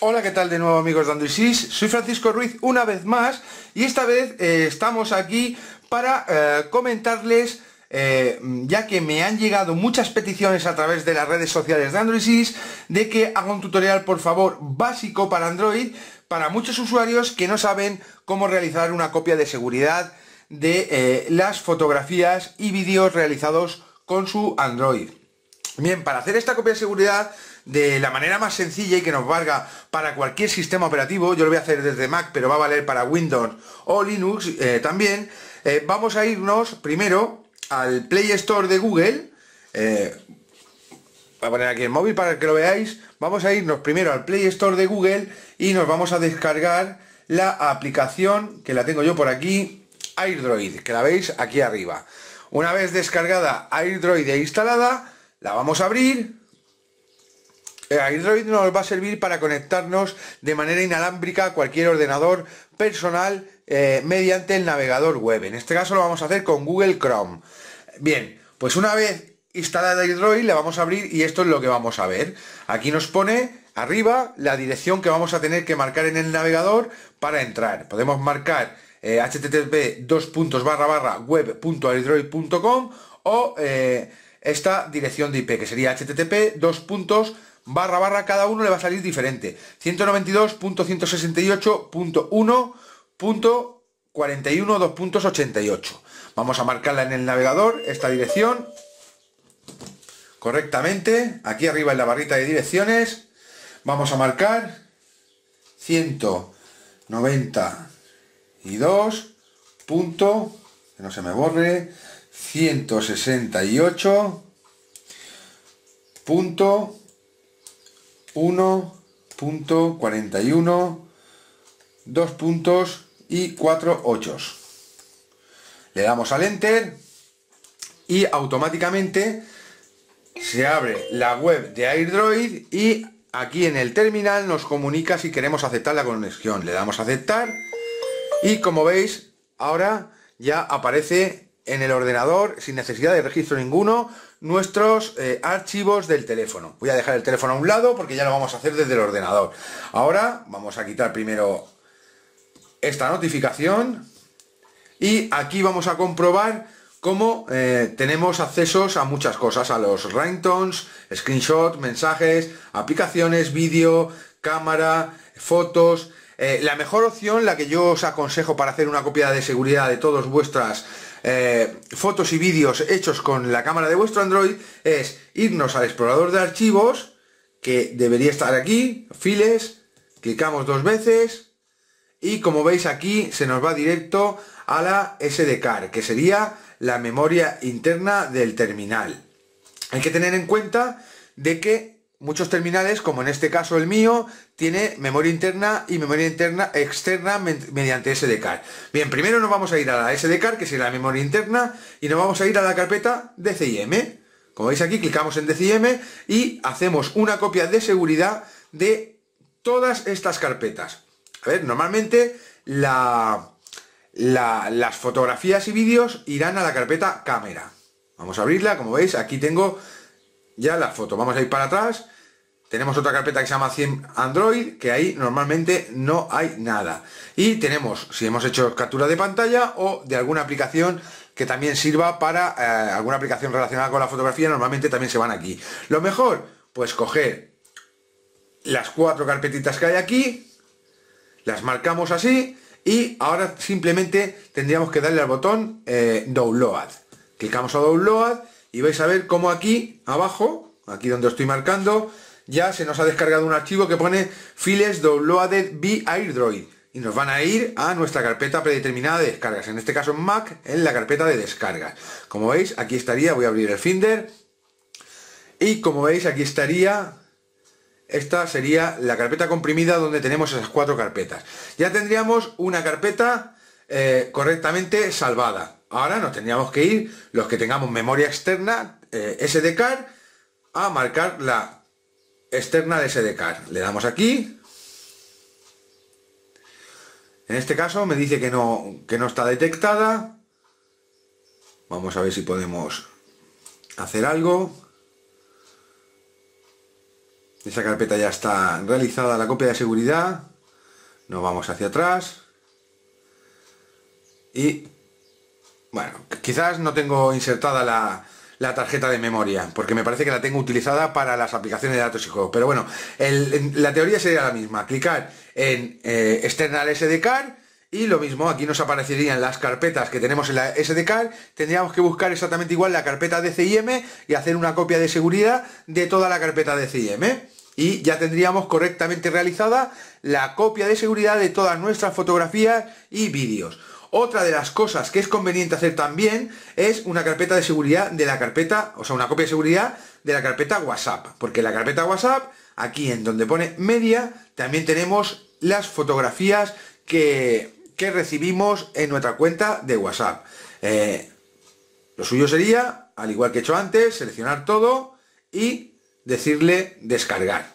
Hola, ¿qué tal de nuevo amigos de Androidis, Soy Francisco Ruiz una vez más y esta vez eh, estamos aquí para eh, comentarles, eh, ya que me han llegado muchas peticiones a través de las redes sociales de Sys, de que haga un tutorial por favor básico para Android para muchos usuarios que no saben cómo realizar una copia de seguridad de las fotografías y vídeos realizados con su Android. Bien, para hacer esta copia de seguridad de la manera más sencilla y que nos valga para cualquier sistema operativo, yo lo voy a hacer desde Mac, pero va a valer para Windows o Linux eh, también, eh, vamos a irnos primero al Play Store de Google, eh, voy a poner aquí el móvil para que lo veáis, vamos a irnos primero al Play Store de Google y nos vamos a descargar la aplicación que la tengo yo por aquí, AirDroid, que la veis aquí arriba. Una vez descargada AirDroid e instalada, la vamos a abrir eh, android nos va a servir para conectarnos de manera inalámbrica a cualquier ordenador personal eh, mediante el navegador web. En este caso lo vamos a hacer con Google Chrome. Bien, pues una vez instalada Android le vamos a abrir y esto es lo que vamos a ver. Aquí nos pone arriba la dirección que vamos a tener que marcar en el navegador para entrar. Podemos marcar eh, http webairdroidcom o esta dirección de IP que sería http barra barra cada uno le va a salir diferente. 192.168.1.412.88. Vamos a marcarla en el navegador, esta dirección, correctamente. Aquí arriba en la barrita de direcciones vamos a marcar 192. que no se me borre, 168. Punto 1.41, 2 puntos y 4 Le damos al Enter y automáticamente se abre la web de AirDroid y aquí en el terminal nos comunica si queremos aceptar la conexión. Le damos a aceptar y como veis ahora ya aparece en el ordenador, sin necesidad de registro ninguno, nuestros eh, archivos del teléfono. Voy a dejar el teléfono a un lado porque ya lo vamos a hacer desde el ordenador. Ahora vamos a quitar primero esta notificación y aquí vamos a comprobar cómo eh, tenemos accesos a muchas cosas, a los ringtones, screenshots, mensajes, aplicaciones, vídeo, cámara, fotos, eh, la mejor opción, la que yo os aconsejo para hacer una copia de seguridad de todas vuestras eh, fotos y vídeos hechos con la cámara de vuestro Android, es irnos al explorador de archivos, que debería estar aquí, files, clicamos dos veces, y como veis aquí se nos va directo a la SD card que sería la memoria interna del terminal. Hay que tener en cuenta de que muchos terminales, como en este caso el mío, tiene memoria interna y memoria interna externa mediante card Bien, primero nos vamos a ir a la SD card que es la memoria interna, y nos vamos a ir a la carpeta DCIM. Como veis aquí, clicamos en DCIM y hacemos una copia de seguridad de todas estas carpetas. A ver, normalmente las fotografías y vídeos irán a la carpeta cámara. Vamos a abrirla, como veis, aquí tengo ya la foto. Vamos a ir para atrás. Tenemos otra carpeta que se llama 100 Android, que ahí normalmente no hay nada. Y tenemos, si hemos hecho captura de pantalla o de alguna aplicación que también sirva para eh, alguna aplicación relacionada con la fotografía, normalmente también se van aquí. Lo mejor, pues coger las cuatro carpetitas que hay aquí, las marcamos así y ahora simplemente tendríamos que darle al botón eh, Download. Clicamos a Download y vais a ver cómo aquí abajo, aquí donde estoy marcando, ya se nos ha descargado un archivo que pone files downloaded by airdroid y nos van a ir a nuestra carpeta predeterminada de descargas, en este caso en Mac, en la carpeta de descargas. Como veis, aquí estaría, voy a abrir el Finder, y como veis aquí estaría, esta sería la carpeta comprimida donde tenemos esas cuatro carpetas. Ya tendríamos una carpeta eh, correctamente salvada. Ahora nos tendríamos que ir, los que tengamos memoria externa, eh, SD-Card, a marcar la externa de SD-Card. Le damos aquí. En este caso me dice que no, que no está detectada. Vamos a ver si podemos hacer algo. Esa carpeta ya está realizada la copia de seguridad. Nos vamos hacia atrás. Y bueno, quizás no tengo insertada la, tarjeta de memoria, porque me parece que la tengo utilizada para las aplicaciones de datos y juegos. Pero bueno, la teoría sería la misma. Clicar en eh, External SD Card y lo mismo, aquí nos aparecerían las carpetas que tenemos en la SD Card. Tendríamos que buscar exactamente igual la carpeta DCIM y hacer una copia de seguridad de toda la carpeta DCIM. Y ya tendríamos correctamente realizada la copia de seguridad de todas nuestras fotografías y vídeos. Otra de las cosas que es conveniente hacer también es una carpeta de seguridad de la carpeta, o sea, una copia de seguridad de la carpeta WhatsApp. Porque la carpeta WhatsApp, aquí en donde pone media, también tenemos las fotografías que, recibimos en nuestra cuenta de WhatsApp. Eh, lo suyo sería, al igual que he hecho antes, seleccionar todo y decirle descargar.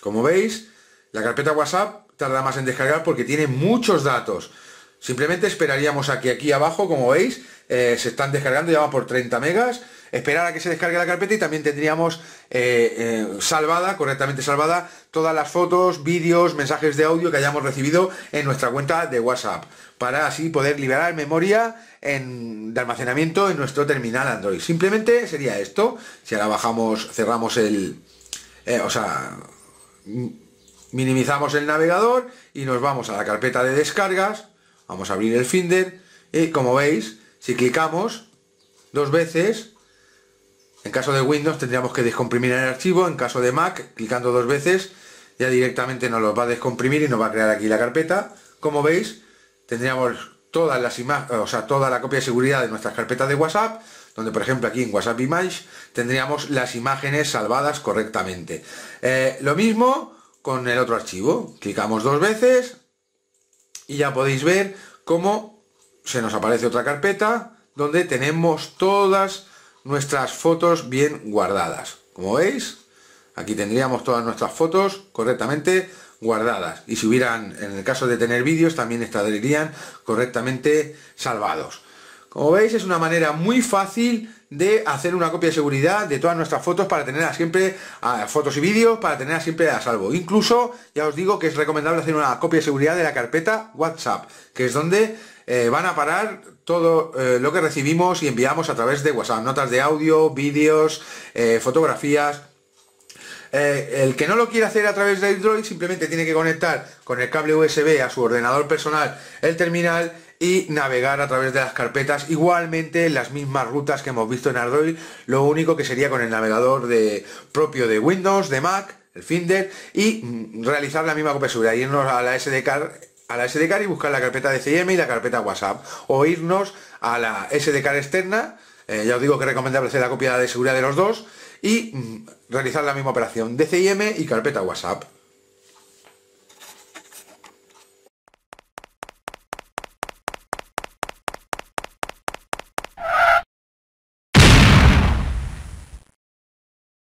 Como veis, la carpeta WhatsApp tarda más en descargar porque tiene muchos datos. Simplemente esperaríamos a que aquí abajo, como veis, eh, se están descargando, ya va por 30 megas. Esperar a que se descargue la carpeta y también tendríamos eh, eh, salvada, correctamente salvada, todas las fotos, vídeos, mensajes de audio que hayamos recibido en nuestra cuenta de WhatsApp. Para así poder liberar memoria de almacenamiento en nuestro terminal Android. Simplemente sería esto. Si ahora bajamos, cerramos el... o sea minimizamos el navegador y nos vamos a la carpeta de descargas Vamos a abrir el Finder y como veis, si clicamos dos veces, en caso de Windows tendríamos que descomprimir el archivo, en caso de Mac, clicando dos veces, ya directamente nos lo va a descomprimir y nos va a crear aquí la carpeta. Como veis, tendríamos todas las o sea, toda la copia de seguridad de nuestras carpetas de WhatsApp, donde por ejemplo aquí en WhatsApp Image tendríamos las imágenes salvadas correctamente. Eh, lo mismo con el otro archivo, clicamos dos veces, y ya podéis ver cómo se nos aparece otra carpeta donde tenemos todas nuestras fotos bien guardadas. Como veis, aquí tendríamos todas nuestras fotos correctamente guardadas. Y si hubieran, en el caso de tener vídeos, también estarían correctamente salvados. Como veis es una manera muy fácil de hacer una copia de seguridad de todas nuestras fotos para tenerlas siempre, fotos y vídeos, para tenerlas siempre a salvo. Incluso, ya os digo que es recomendable hacer una copia de seguridad de la carpeta WhatsApp, que es donde eh, van a parar todo eh, lo que recibimos y enviamos a través de WhatsApp, notas de audio, vídeos, eh, fotografías, el que no lo quiera hacer a través de Android simplemente tiene que conectar con el cable USB a su ordenador personal el terminal y navegar a través de las carpetas igualmente las mismas rutas que hemos visto en Android lo único que sería con el navegador de, propio de Windows, de Mac, el Finder y mm, realizar la misma copia seguridad, irnos a la SDK a la SDK y buscar la carpeta de CM y la carpeta WhatsApp o irnos a la SDK externa eh, ya os digo que recomendable hacer la copia de seguridad de los dos y mm, realizar la misma operación DCM y carpeta WhatsApp.